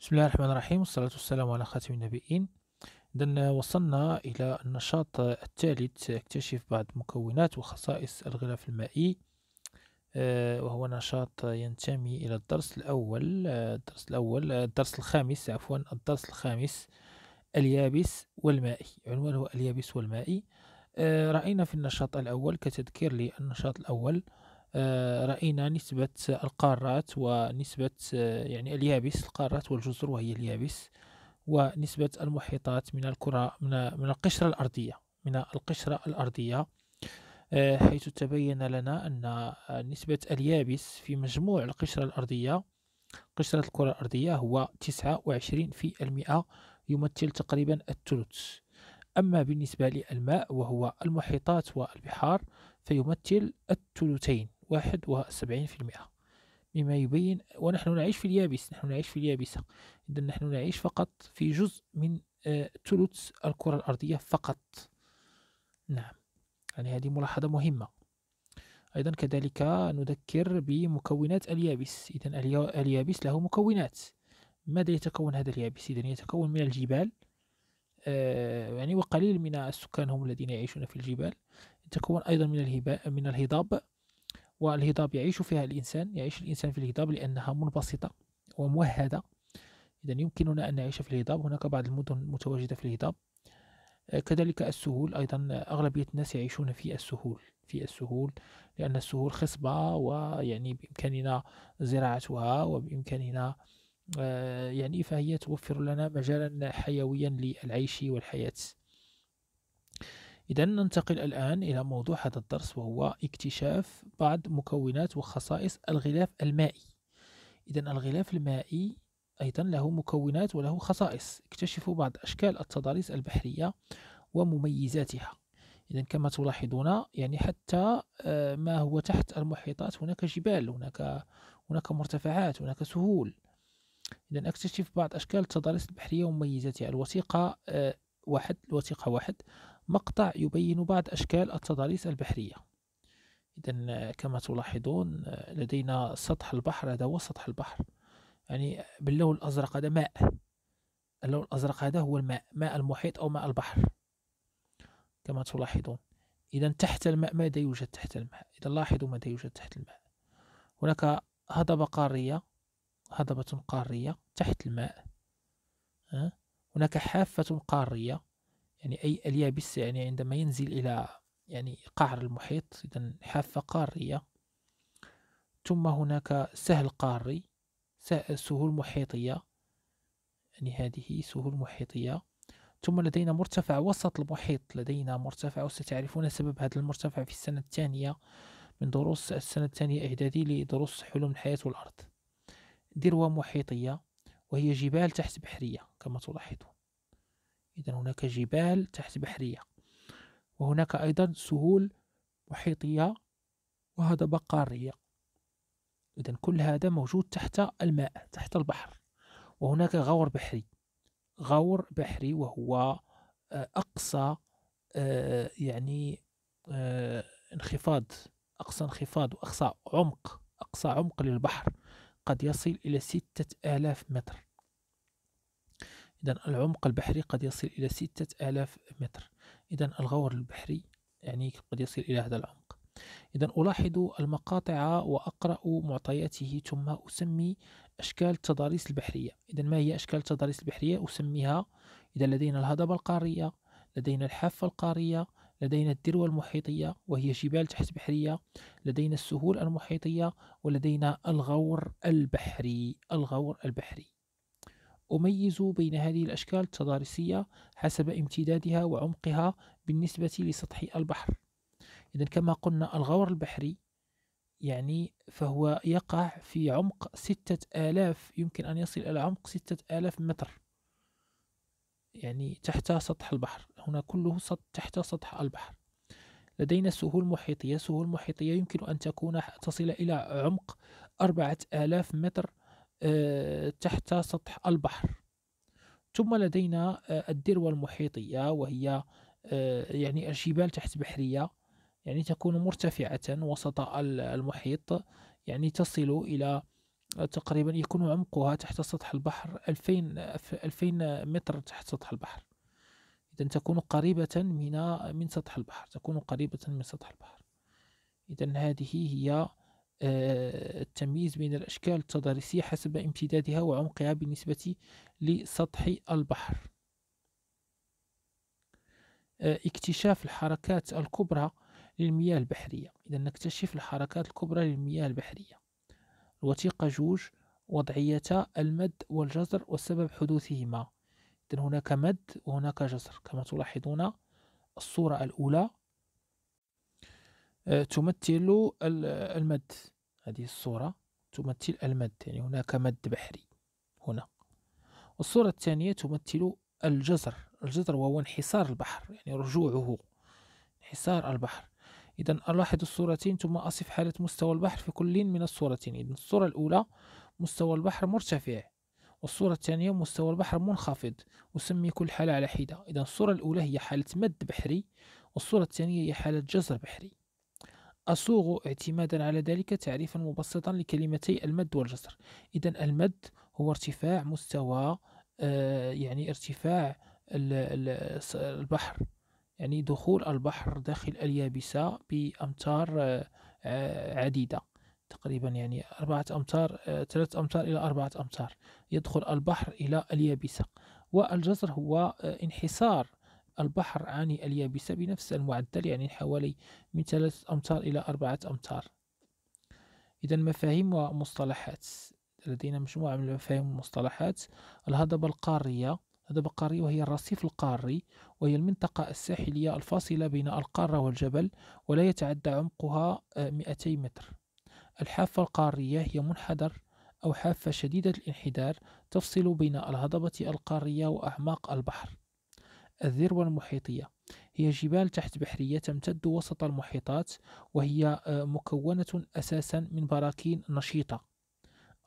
بسم الله الرحمن الرحيم والصلاة والسلام على خاتم النبيين إذن وصلنا إلى النشاط الثالث اكتشف بعض مكونات وخصائص الغلاف المائي آه، وهو نشاط ينتمي إلى الدرس الأول آه، الدرس الأول آه، الدرس الخامس عفوا الدرس الخامس اليابس والمائي عنوانه اليابس والمائي رأينا في النشاط الأول كتذكير للنشاط الأول آه، رأينا نسبة القارات ونسبة آه، يعني اليابس القارات والجزر وهي اليابس ونسبة المحيطات من الكرة من من القشرة الأرضية من القشرة الأرضية آه، حيث تبين لنا أن نسبة اليابس في مجموع القشرة الأرضية قشرة الكرة الأرضية هو تسعة وعشرين في المئة يمثل تقريبا الثلث أما بالنسبة للماء وهو المحيطات والبحار فيمثل الثلثين واحد وسبعين في المئة مما يبين ونحن نعيش في اليابس نحن نعيش في اليابسة إذا نحن نعيش فقط في جزء من ثلث آه، الكرة الأرضية فقط نعم يعني هذه ملاحظة مهمة أيضا كذلك نذكر بمكونات اليابس إذا اليابس له مكونات ماذا يتكون هذا اليابس إذا يتكون من الجبال آه، يعني وقليل من السكان هم الذين يعيشون في الجبال يتكون أيضا من الهباء من الهضاب والهضاب يعيش فيها الإنسان يعيش الإنسان في الهضاب لأنها منبسطة وموهدة إذا يمكننا أن نعيش في الهضاب هناك بعض المدن متواجدة في الهضاب آه، كذلك السهول أيضا آه، أغلبية الناس يعيشون في السهول في السهول لأن السهول خصبة ويعني بإمكاننا زراعتها وبإمكاننا آه، يعني فهي توفر لنا مجالا حيويا للعيش والحياة إذا ننتقل الآن إلى موضوع هذا الدرس وهو اكتشاف بعض مكونات وخصائص الغلاف المائي إذا الغلاف المائي أيضا له مكونات وله خصائص اكتشفوا بعض أشكال التضاريس البحرية ومميزاتها إذا كما تلاحظون يعني حتى آه، ما هو تحت المحيطات هناك جبال هناك هناك مرتفعات هناك سهول إذا أكتشف بعض أشكال التضاريس البحرية ومميزاتها الوثيقة آه، واحد الوثيقة واحد مقطع يبين بعض أشكال التضاريس البحرية إذا كما تلاحظون لدينا سطح البحر هذا هو سطح البحر يعني باللون الأزرق هذا ماء اللون الأزرق هذا هو الماء ماء المحيط أو ماء البحر كما تلاحظون إذا تحت الماء ماذا يوجد تحت الماء إذا لاحظوا ماذا يوجد تحت الماء هناك هضبة قارية هضبة قارية تحت الماء هناك حافة قارية يعني أي اليابسة يعني عندما ينزل إلى يعني قعر المحيط إذا حافة قارية ثم هناك سهل قاري سهول محيطية يعني هذه سهول محيطية ثم لدينا مرتفع وسط المحيط لدينا مرتفع وستعرفون سبب هذا المرتفع في السنة الثانية من دروس السنة الثانية إعدادي لدروس حلم الحياة والأرض دروة محيطية وهي جبال تحت بحرية كما تلاحظون إذا هناك جبال تحت بحرية وهناك أيضا سهول محيطية وهضبة قارية إذا كل هذا موجود تحت الماء تحت البحر وهناك غور بحري غور بحري وهو آه، أقصى آه، يعني آه، انخفاض أقصى انخفاض وأقصى عمق أقصى عمق للبحر قد يصل إلى ستة آلاف متر إذا العمق البحري قد يصل إلى ستة آلاف متر إذا الغور البحري يعني قد يصل إلى هذا العمق إذا ألاحظ المقاطع وأقرأ معطياته ثم أسمي أشكال التضاريس البحرية إذا ما هي أشكال التضاريس البحرية أسميها إذا لدينا الهضبة القارية لدينا الحافة القارية لدينا الدروة المحيطية وهي جبال تحت بحرية لدينا السهول المحيطية ولدينا الغور البحري الغور البحري أميز بين هذه الأشكال التضاريسية حسب امتدادها وعمقها بالنسبة لسطح البحر إذا كما قلنا الغور البحري يعني فهو يقع في عمق ستة آلاف يمكن أن يصل إلى عمق ستة آلاف متر يعني تحت سطح البحر هنا كله تحت سطح البحر لدينا سهول محيطية سهول محيطية يمكن أن تكون تصل إلى عمق أربعة آلاف متر آه، تحت سطح البحر ثم لدينا آه، الدروة المحيطية وهي آه، يعني الجبال تحت بحرية يعني تكون مرتفعة وسط المحيط يعني تصل إلى تقريبا يكون عمقها تحت سطح البحر 2000 2000 متر تحت سطح البحر إذا تكون قريبة من من سطح البحر تكون قريبة من سطح البحر إذا هذه هي آه، التمييز بين الأشكال التضاريسية حسب امتدادها وعمقها بالنسبة لسطح البحر آه، اكتشاف الحركات الكبرى للمياه البحرية إذا نكتشف الحركات الكبرى للمياه البحرية الوثيقة جوج وضعيتا المد والجزر وسبب حدوثهما إذا هناك مد وهناك جزر كما تلاحظون الصورة الأولى آه، تمثل المد هذه الصورة تمثل المد يعني هناك مد بحري هنا والصورة الثانية تمثل الجزر الجزر وهو انحسار البحر يعني رجوعه انحسار البحر إذا ألاحظ الصورتين ثم أصف حالة مستوى البحر في كل من الصورتين إذا الصورة الأولى مستوى البحر مرتفع والصورة الثانية مستوى البحر منخفض أسمي كل حالة على حدة إذا الصورة الأولى هي حالة مد بحري والصورة الثانية هي حالة جزر بحري أصوغ اعتمادا على ذلك تعريفا مبسطا لكلمتي المد والجسر إذا المد هو ارتفاع مستوى آه، يعني ارتفاع البحر يعني دخول البحر داخل اليابسة بأمتار آه، آه، عديدة تقريبا يعني أربعة أمتار ثلاثة أمتار إلى أربعة أمتار يدخل البحر إلى اليابسة والجزر هو انحسار البحر عن اليابسة بنفس المعدل يعني حوالي من ثلاثة أمتار إلى أربعة أمتار إذا مفاهيم ومصطلحات لدينا مجموعة من المفاهيم والمصطلحات الهضبة القارية الهضبة القارية وهي الرصيف القاري وهي المنطقة الساحلية الفاصلة بين القارة والجبل ولا يتعدى عمقها 200 آه، متر الحافة القارية هي منحدر أو حافة شديدة الانحدار تفصل بين الهضبة القارية وأعماق البحر الذروة المحيطية هي جبال تحت بحرية تمتد وسط المحيطات وهي آه، مكونة أساسا من براكين نشيطة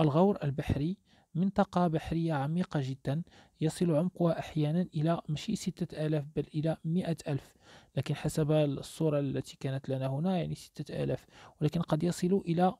الغور البحري منطقة بحرية عميقة جدا يصل عمقها أحيانا إلى مشي ستة آلاف بل إلى مئة ألف لكن حسب الصورة التي كانت لنا هنا يعني ستة آلاف ولكن قد يصل إلى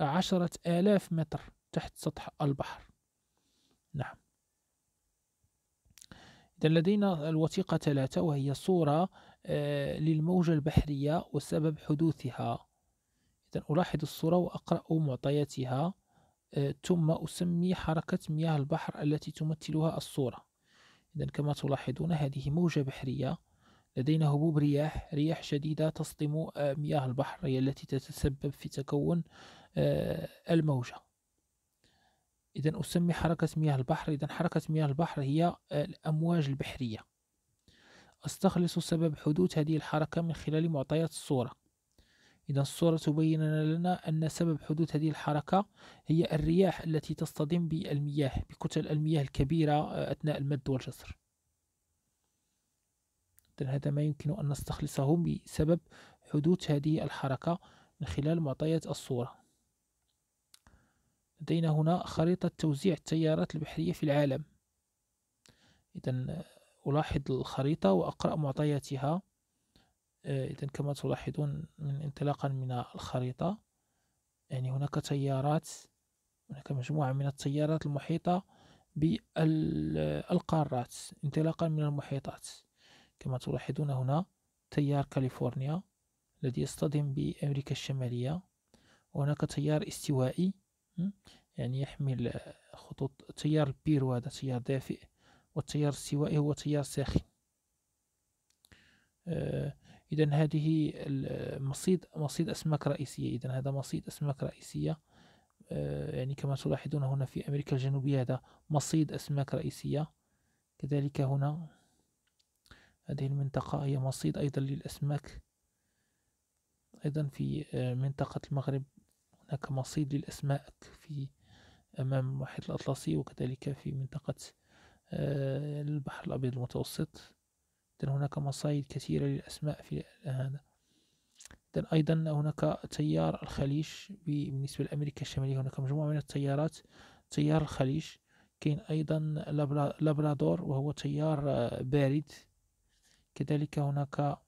عشرة آلاف متر تحت سطح البحر نعم إذا لدينا الوثيقة ثلاثة وهي صورة آه، للموجة البحرية وسبب حدوثها إذا ألاحظ الصورة وأقرأ معطياتها آه، ثم أسمي حركة مياه البحر التي تمثلها الصورة إذا كما تلاحظون هذه موجة بحرية لدينا هبوب رياح رياح شديدة تصدم آه، مياه البحر هي التي تتسبب في تكون الموجة إذا أسمي حركة مياه البحر إذا حركة مياه البحر هي الأمواج البحرية أستخلص سبب حدوث هذه الحركة من خلال معطيات الصورة إذا الصورة تبين لنا أن سبب حدوث هذه الحركة هي الرياح التي تصطدم بالمياه بكتل المياه الكبيرة آه، أثناء المد والجسر هذا ما يمكن أن نستخلصه بسبب حدوث هذه الحركة من خلال معطيات الصورة لدينا هنا خريطة توزيع التيارات البحرية في العالم إذا ألاحظ الخريطة وأقرأ معطياتها آه، إذا كما تلاحظون من انطلاقا من الخريطة يعني هناك تيارات هناك مجموعة من التيارات المحيطة بالقارات انطلاقا من المحيطات كما تلاحظون هنا تيار كاليفورنيا الذي يصطدم بأمريكا الشمالية وهناك تيار استوائي يعني يحمل خطوط تيار البيرو هذا تيار دافئ والتيار السوائي هو تيار ساخن آه، إذا هذه مصيد مصيد أسماك رئيسية إذا هذا مصيد أسماك رئيسية آه، يعني كما تلاحظون هنا في أمريكا الجنوبية هذا مصيد أسماك رئيسية كذلك هنا هذه المنطقة هي مصيد أيضا للأسماك أيضا في آه، منطقة المغرب هناك مصيد للأسماك في أمام المحيط الأطلسي وكذلك في منطقة آه، البحر الأبيض المتوسط إذن هناك مصايد كثيرة للأسماء في هذا إذن أيضا هناك تيار الخليج بالنسبة لأمريكا الشمالية هناك مجموعة من التيارات تيار الخليج كاين أيضا لابرادور وهو تيار آه، بارد كذلك هناك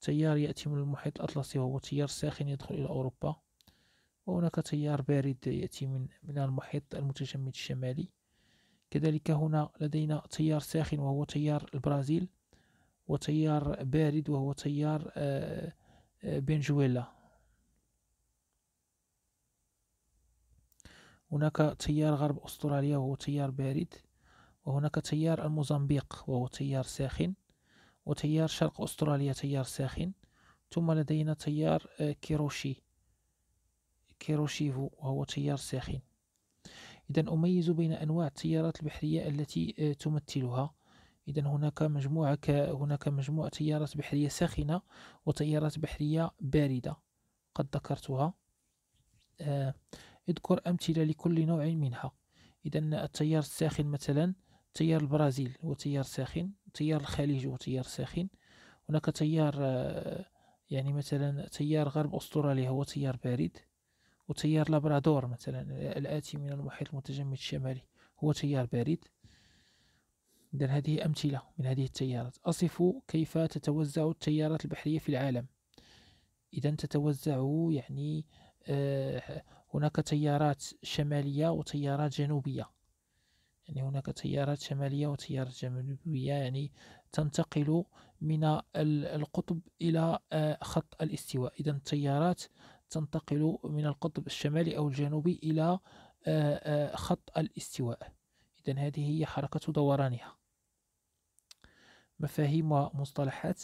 تيار يأتي من المحيط الأطلسي وهو تيار ساخن يدخل إلى أوروبا وهناك تيار بارد يأتي من من المحيط المتجمد الشمالي كذلك هنا لدينا تيار ساخن وهو تيار البرازيل وتيار بارد وهو تيار آه، آه، بنجويلا هناك تيار غرب أستراليا وهو تيار بارد وهناك تيار الموزمبيق وهو تيار ساخن وتيار شرق أستراليا تيار ساخن ثم لدينا تيار آه، كيروشي كيروشيفو وهو تيار ساخن إذا أميز بين أنواع التيارات البحرية التي آه، تمثلها إذا هناك مجموعة هناك مجموعة تيارات بحرية ساخنة وتيارات بحرية باردة قد ذكرتها آه، اذكر أمثلة لكل نوع منها إذا التيار الساخن مثلا تيار البرازيل هو تيار ساخن تيار الخليج هو تيار ساخن هناك تيار آه، يعني مثلا تيار غرب أستراليا هو تيار بارد وتيار لابرادور مثلا الآتي من المحيط المتجمد الشمالي هو تيار بارد إذا هذه أمثلة من هذه التيارات أصف كيف تتوزع التيارات البحرية في العالم إذا تتوزع يعني آه، هناك تيارات شمالية وتيارات جنوبية يعني هناك تيارات شمالية وتيارات جنوبية يعني تنتقل من القطب إلى آه، خط الاستواء إذا التيارات تنتقل من القطب الشمالي أو الجنوبي إلى آه، آه، خط الاستواء إذا هذه هي حركة دورانها مفاهيم ومصطلحات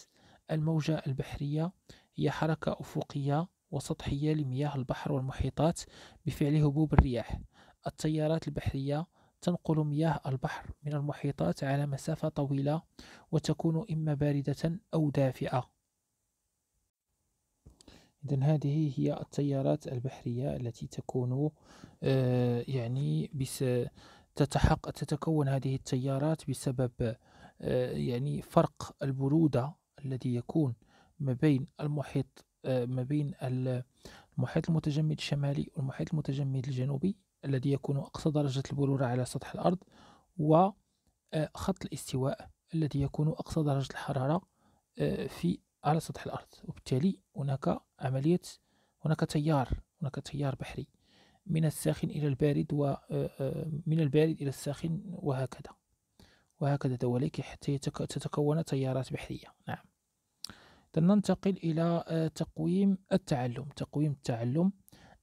الموجة البحرية هي حركة أفقية وسطحية لمياه البحر والمحيطات بفعل هبوب الرياح التيارات البحرية تنقل مياه البحر من المحيطات على مسافة طويلة وتكون إما باردة أو دافئة إذا هذه هي التيارات البحرية التي تكون آه، يعني بس تتحق تتكون هذه التيارات بسبب آه، يعني فرق البرودة الذي يكون ما بين المحيط آه، ما بين المحيط المتجمد الشمالي والمحيط المتجمد الجنوبي الذي يكون أقصى درجة البرودة على سطح الأرض وخط الاستواء الذي يكون أقصى درجة الحرارة في على سطح الأرض وبالتالي هناك عملية هناك تيار هناك تيار بحري من الساخن إلى البارد ومن آه، آه، البارد إلى الساخن وهكذا وهكذا دواليك حتى تتكون تيارات بحرية نعم ننتقل إلى آه، تقويم التعلم تقويم التعلم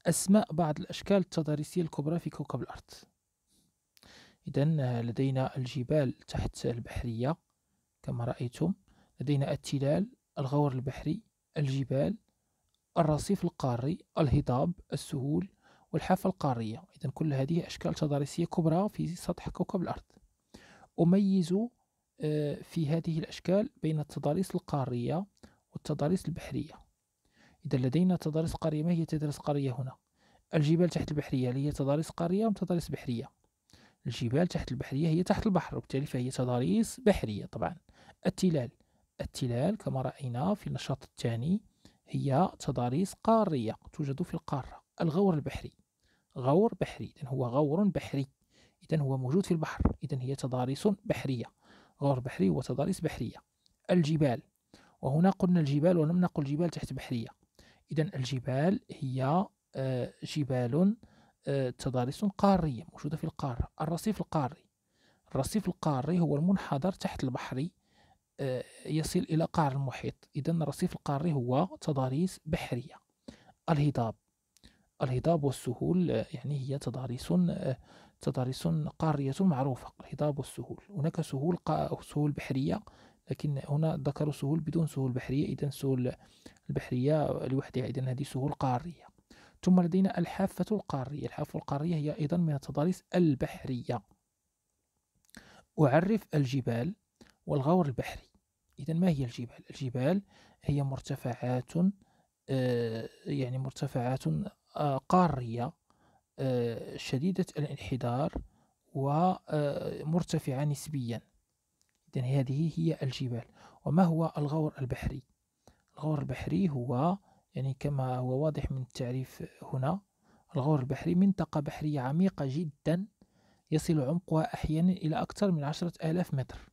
أسماء بعض الأشكال التضاريسية الكبرى في كوكب الأرض إذا لدينا الجبال تحت البحرية كما رأيتم لدينا التلال الغور البحري الجبال الرصيف القاري الهضاب السهول والحافة القارية إذا كل هذه أشكال تضاريسية كبرى في سطح كوكب الأرض أميز آه، في هذه الأشكال بين التضاريس القارية والتضاريس البحرية إذا لدينا تضاريس قارية ما هي تضاريس قارية هنا الجبال تحت البحرية هي تضاريس قارية أم تضاريس بحرية الجبال تحت البحرية هي تحت البحر وبالتالي فهي تضاريس بحرية طبعا التلال التلال كما رأينا في النشاط الثاني هي تضاريس قارية توجد في القارة الغور البحري غور بحري إذن هو غور بحري إذن هو موجود في البحر إذن هي تضاريس بحرية غور بحري هو تضاريس بحرية الجبال وهنا قلنا الجبال ولم نقل جبال تحت بحرية إذن الجبال هي آه، جبال آه، تضاريس قارية موجودة في القارة الرصيف القاري الرصيف القاري هو المنحدر تحت البحر آه، يصل إلى قاع المحيط إذا الرصيف القاري هو تضاريس بحرية الهضاب الهضاب والسهول آه، يعني هي تضاريس آه، تضاريس قارية معروفة الهضاب والسهول هناك سهول قا... سهول بحرية لكن هنا ذكروا سهول بدون سهول بحرية إذا سهول البحرية لوحدها إذا هذه سهول قارية ثم لدينا الحافة القارية الحافة القارية هي أيضا من التضاريس البحرية أعرف الجبال والغور البحري إذا ما هي الجبال؟ الجبال هي مرتفعات آه، يعني مرتفعات آه، قارية آه، شديدة الانحدار ومرتفعة نسبيا إذا هذه هي الجبال وما هو الغور البحري؟ الغور البحري هو يعني كما هو واضح من التعريف هنا الغور البحري منطقة بحرية عميقة جدا يصل عمقها أحيانا إلى أكثر من عشرة آلاف متر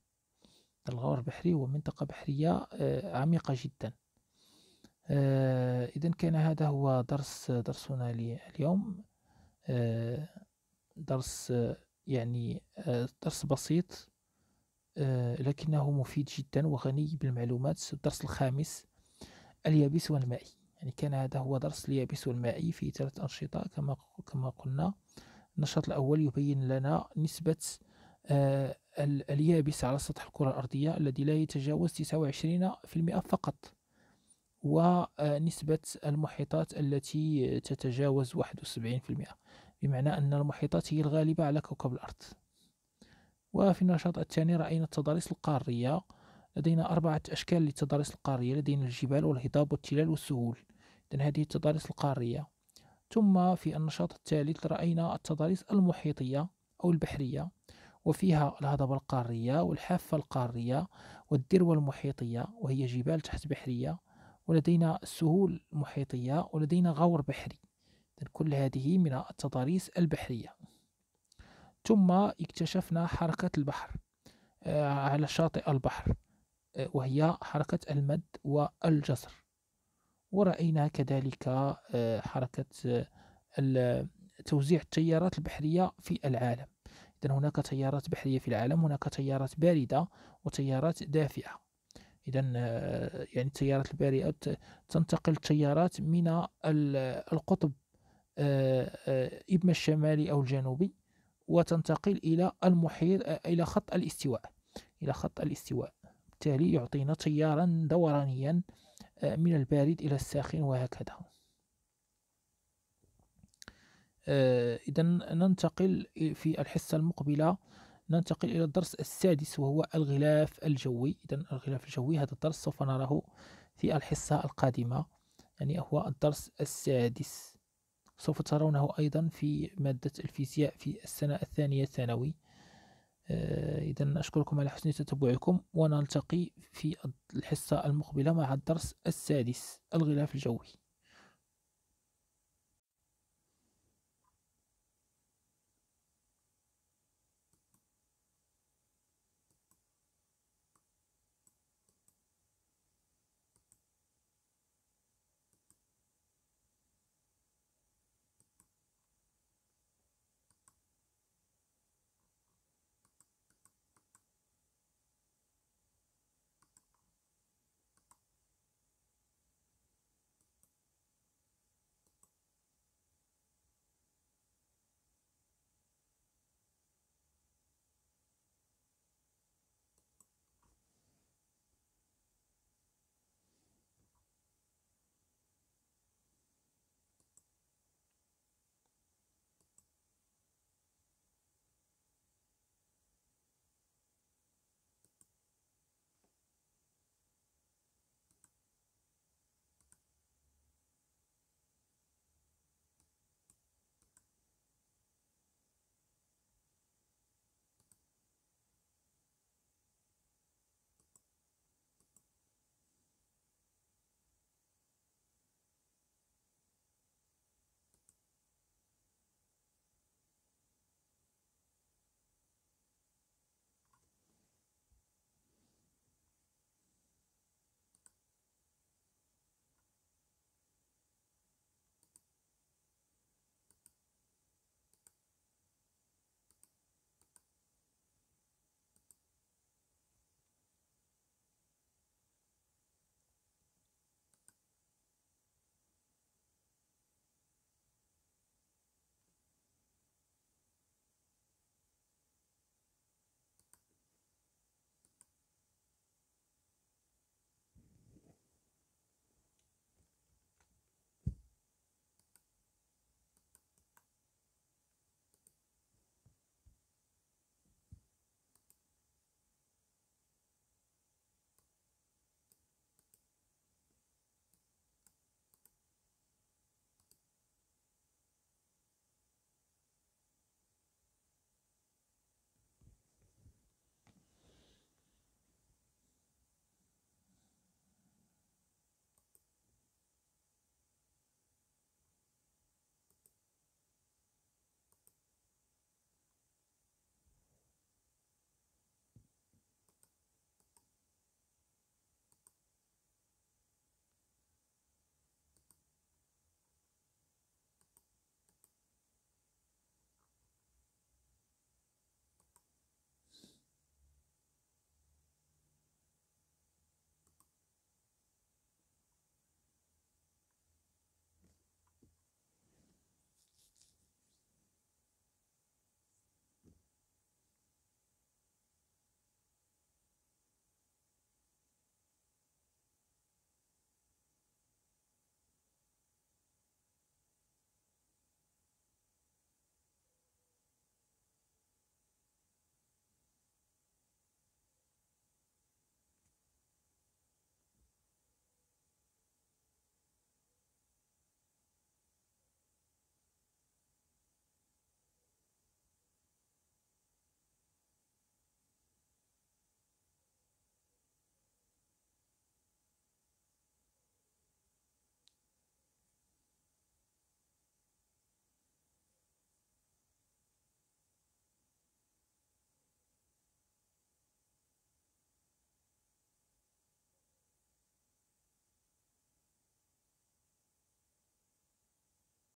الغور البحري هو منطقة بحرية آه، عميقة جدا آه، إذا كان هذا هو درس درسنا اليوم آه، درس يعني درس بسيط لكنه مفيد جدا وغني بالمعلومات الدرس الخامس اليابس والمائي يعني كان هذا هو درس اليابس والمائي في ثلاث أنشطة كما كما قلنا النشاط الأول يبين لنا نسبة اليابس على سطح الكرة الأرضية الذي لا يتجاوز 29% فقط ونسبة آه، المحيطات التي تتجاوز 71% بمعنى أن المحيطات هي الغالبة على كوكب الأرض وفي النشاط الثاني رأينا التضاريس القارية لدينا أربعة أشكال للتضاريس القارية لدينا الجبال والهضاب والتلال والسهول إذن هذه التضاريس القارية ثم في النشاط الثالث رأينا التضاريس المحيطية أو البحرية وفيها الهضبة القارية والحافة القارية والدروة المحيطية وهي جبال تحت بحرية ولدينا السهول المحيطية ولدينا غور بحري كل هذه من التضاريس البحرية ثم اكتشفنا حركة البحر آه، على شاطئ البحر آه، وهي حركة المد والجزر ورأينا كذلك آه، حركة توزيع التيارات البحرية في العالم إذا هناك تيارات بحرية في العالم هناك تيارات باردة وتيارات دافئة إذا آه، يعني التيارات البارئة تنتقل التيارات من القطب آه، آه، إما الشمالي أو الجنوبي وتنتقل إلى المحيط إلى خط الاستواء إلى خط الاستواء بالتالي يعطينا تيارا دورانيا من البارد إلى الساخن وهكذا آه، إذا ننتقل في الحصة المقبلة ننتقل إلى الدرس السادس وهو الغلاف الجوي إذا الغلاف الجوي هذا الدرس سوف نراه في الحصة القادمة يعني هو الدرس السادس سوف ترونه أيضا في مادة الفيزياء في السنة الثانية الثانوي آه، إذا أشكركم على حسن تتبعكم ونلتقي في الحصة المقبلة مع الدرس السادس الغلاف الجوي